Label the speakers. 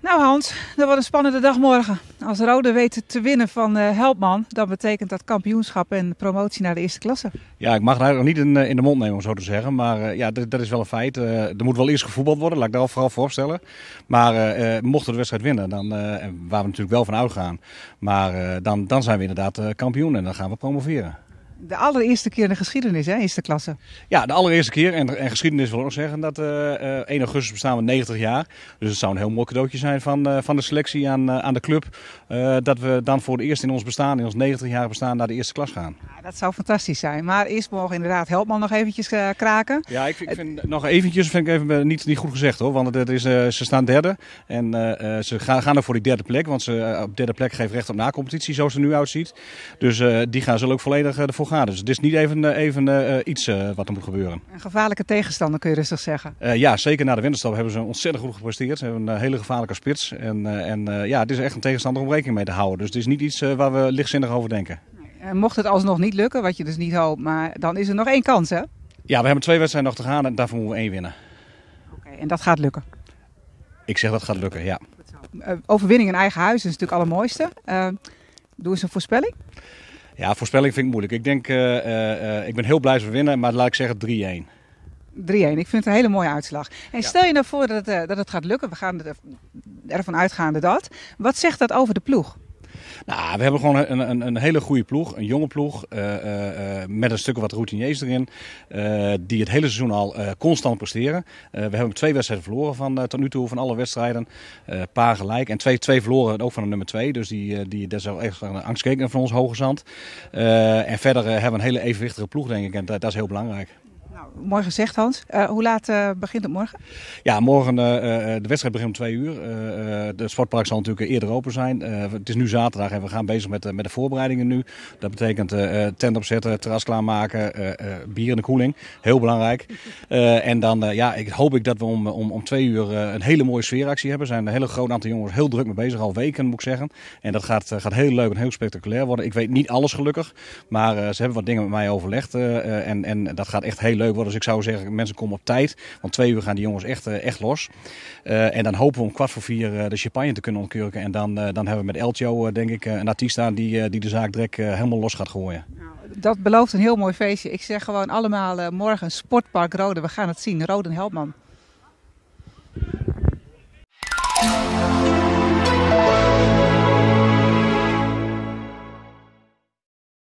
Speaker 1: Nou Hans, dat wordt een spannende dag morgen. Als Rode weet te winnen van eh, Helpman, dan betekent dat kampioenschap en promotie naar de eerste klasse.
Speaker 2: Ja, ik mag het eigenlijk nog niet in, eh, in, de mond nemen om zo te zeggen. Maar eh, ja, dat is wel een feit. er moet wel eerst gevoetbald worden, laat ik daar vooral voorstellen. Maar mochten we de wedstrijd winnen, dan, waar we natuurlijk wel van uitgaan, maar dan, dan zijn we inderdaad kampioen en dan gaan we promoveren. De allereerste keer in de geschiedenis, hè, eerste klasse? Ja, de allereerste keer. En, en geschiedenis wil ook zeggen dat eh, eh, 1 augustus bestaan we 90 jaar. Dus het zou een heel mooi cadeautje zijn van, eh, van de selectie aan, aan de club. dat we dan voor het eerst in ons bestaan, in ons 90 jaar bestaan, naar de eerste klas gaan. Ja,
Speaker 1: dat zou fantastisch zijn. Maar eerst mogen inderdaad Helpman nog eventjes kraken.
Speaker 2: Ja, ik, ik vind, nog eventjes vind ik even niet, niet goed gezegd hoor. Want het is, ze staan derde. En ze gaan, gaan er voor die derde plek. Want ze op derde plek geeft recht op na-competitie, zoals het er nu uitziet. Dus die gaan ze ook volledig ervoor dus het is niet even, eh, even eh, eh, iets wat er moet gebeuren.
Speaker 1: Een gevaarlijke tegenstander kun je rustig zeggen.
Speaker 2: ja, zeker na de winterstop hebben ze ontzettend goed gepresteerd. Ze hebben een hele gevaarlijke spits. En, en ja, het is echt een tegenstander om rekening mee te houden. Dus het is niet iets waar we lichtzinnig over denken.
Speaker 1: Mocht het alsnog niet lukken, wat je dus niet hoopt, maar dan is er nog één kans, hè?
Speaker 2: Ja, we hebben twee wedstrijden nog te gaan en daarvoor moeten we één winnen. Oké,
Speaker 1: en dat gaat lukken?
Speaker 2: Ik zeg dat gaat lukken, ja.
Speaker 1: Overwinning in eigen huis is natuurlijk het allermooiste. Uh, doe eens een voorspelling.
Speaker 2: Ja, voorspelling vind ik moeilijk. Ik denk, eh, eh, eh, ik ben heel blij ze winnen, maar laat ik zeggen 3-1.
Speaker 1: 3-1. Ik vind het een hele mooie uitslag. En stel je nou voor dat, dat het gaat lukken. We gaan ervan uitgaande dat. Wat zegt dat over de ploeg?
Speaker 2: Nou, we hebben gewoon een, een, een hele goede ploeg. Een jonge ploeg. Eh, eh, eh, met een stuk wat routiniers erin. die het hele seizoen al constant presteren. we hebben twee wedstrijden verloren van, tot nu toe van alle wedstrijden. Een paar gelijk. En twee, twee verloren ook van de nummer twee. Dus die, die, dat is wel echt een angstkeken van ons hoge zand. en verder hebben we een hele evenwichtige ploeg, denk ik. En dat is heel belangrijk.
Speaker 1: Nou, morgen zegt Hans. Eh, hoe laat eh, begint het morgen?
Speaker 2: Ja, morgen uh, de wedstrijd begint om twee uur. de sportpark zal natuurlijk eerder open zijn. het is nu zaterdag en we gaan bezig met, met de voorbereidingen nu. Dat betekent tent opzetten, terras klaarmaken, bier in de koeling. Heel belangrijk. en dan ja, ik hoop ik dat we om, om, om twee uur een hele mooie sfeeractie hebben. Er zijn een hele groot aantal jongens heel druk mee bezig, al weken moet ik zeggen. En dat gaat, gaat heel leuk en heel spectaculair worden. Ik weet niet alles gelukkig, maar ze hebben wat dingen met mij overlegd. en, en dat gaat echt heel leuk dus ik zou zeggen, mensen komen op tijd. Want twee uur gaan die jongens echt, eh, echt los. Eh, en dan hopen we om kwart voor vier eh, de champagne te kunnen ontkurken. En dan, dan hebben we met Eltjo, denk ik, een artiest aan die, die de zaak direct helemaal los gaat gooien. Nou,
Speaker 1: dat belooft een heel mooi feestje. Ik zeg gewoon allemaal morgen Sportpark Rode We gaan het zien. Roden Helpman.